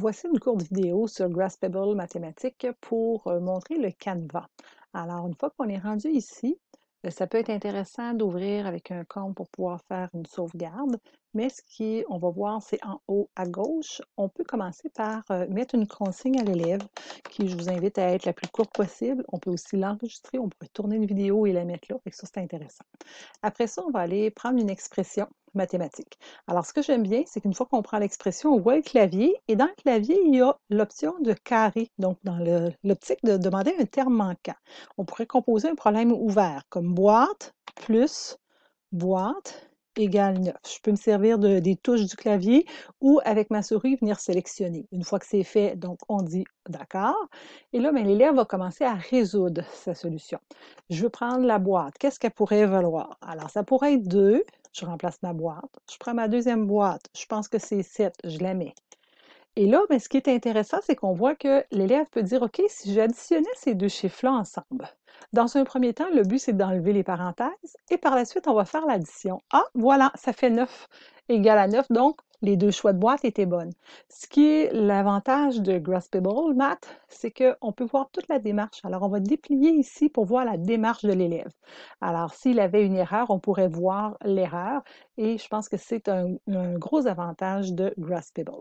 Voici une courte vidéo sur Graspable Mathématiques pour euh, montrer le canevas. Alors, une fois qu'on est rendu ici, euh, ça peut être intéressant d'ouvrir avec un compte pour pouvoir faire une sauvegarde, mais ce qu'on on va voir, c'est en haut à gauche. On peut commencer par euh, mettre une consigne à l'élève qui, je vous invite à être la plus courte possible. On peut aussi l'enregistrer, on peut tourner une vidéo et la mettre là, ça, c'est intéressant. Après ça, on va aller prendre une expression mathématiques. Alors, ce que j'aime bien, c'est qu'une fois qu'on prend l'expression, on voit le clavier, et dans le clavier, il y a l'option de carré, donc dans l'optique de demander un terme manquant. On pourrait composer un problème ouvert, comme boîte plus boîte égale 9. Je peux me servir de, des touches du clavier ou avec ma souris venir sélectionner. Une fois que c'est fait, donc on dit d'accord. Et là, ben, l'élève va commencer à résoudre sa solution. Je veux prendre la boîte. Qu'est-ce qu'elle pourrait valoir? Alors, ça pourrait être 2, je remplace ma boîte. Je prends ma deuxième boîte, je pense que c'est 7, je la mets. Et là, mais ben, ce qui est intéressant, c'est qu'on voit que l'élève peut dire, OK, si j'additionnais ces deux chiffres-là ensemble, dans un premier temps, le but, c'est d'enlever les parenthèses et par la suite, on va faire l'addition. Ah, voilà, ça fait 9. Égal à 9. Donc, les deux choix de boîte étaient bonnes. Ce qui est l'avantage de Graspable Math, c'est qu'on peut voir toute la démarche. Alors, on va déplier ici pour voir la démarche de l'élève. Alors, s'il avait une erreur, on pourrait voir l'erreur et je pense que c'est un, un gros avantage de Graspable.